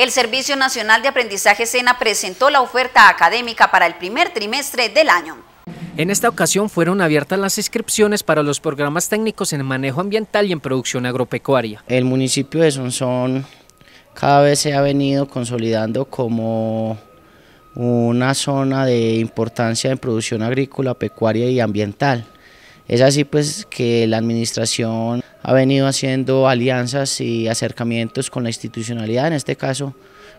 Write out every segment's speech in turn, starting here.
el Servicio Nacional de Aprendizaje SENA presentó la oferta académica para el primer trimestre del año. En esta ocasión fueron abiertas las inscripciones para los programas técnicos en manejo ambiental y en producción agropecuaria. El municipio de Sonsón cada vez se ha venido consolidando como una zona de importancia en producción agrícola, pecuaria y ambiental. Es así pues que la administración ha venido haciendo alianzas y acercamientos con la institucionalidad, en este caso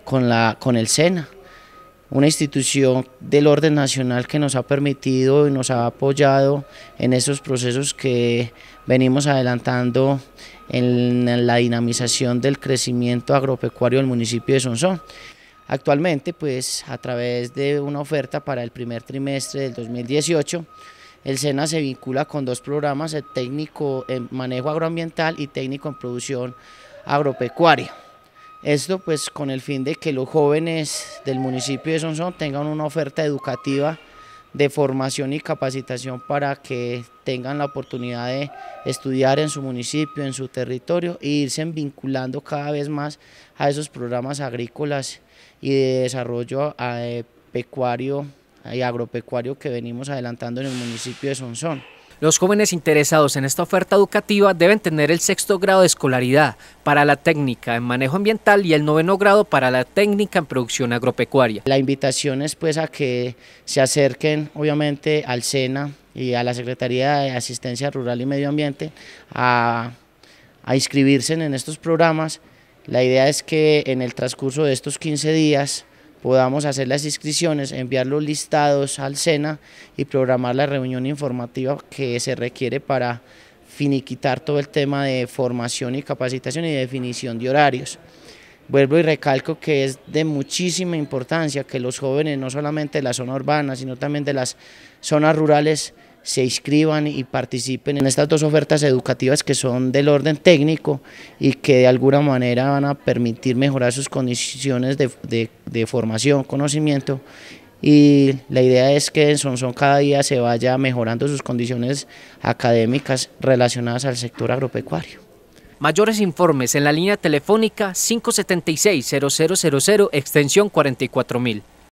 con, la, con el SENA, una institución del orden nacional que nos ha permitido y nos ha apoyado en esos procesos que venimos adelantando en la dinamización del crecimiento agropecuario del municipio de Sonsón. Actualmente, pues a través de una oferta para el primer trimestre del 2018, el SENA se vincula con dos programas, el técnico en manejo agroambiental y técnico en producción agropecuaria. Esto pues con el fin de que los jóvenes del municipio de Sonsón tengan una oferta educativa de formación y capacitación para que tengan la oportunidad de estudiar en su municipio, en su territorio e irse vinculando cada vez más a esos programas agrícolas y de desarrollo eh, pecuario y agropecuario que venimos adelantando en el municipio de Sonsón. Los jóvenes interesados en esta oferta educativa deben tener el sexto grado de escolaridad para la técnica en manejo ambiental y el noveno grado para la técnica en producción agropecuaria. La invitación es pues a que se acerquen obviamente al SENA y a la Secretaría de Asistencia Rural y Medio Ambiente a, a inscribirse en estos programas. La idea es que en el transcurso de estos 15 días podamos hacer las inscripciones, enviar los listados al SENA y programar la reunión informativa que se requiere para finiquitar todo el tema de formación y capacitación y definición de horarios vuelvo y recalco que es de muchísima importancia que los jóvenes, no solamente de la zona urbana, sino también de las zonas rurales, se inscriban y participen en estas dos ofertas educativas que son del orden técnico y que de alguna manera van a permitir mejorar sus condiciones de, formación, conocimiento y la idea es que en Sonsón cada día se vaya mejorando sus condiciones académicas relacionadas al sector agropecuario. Mayores informes en la línea telefónica 576-0000, extensión 44000.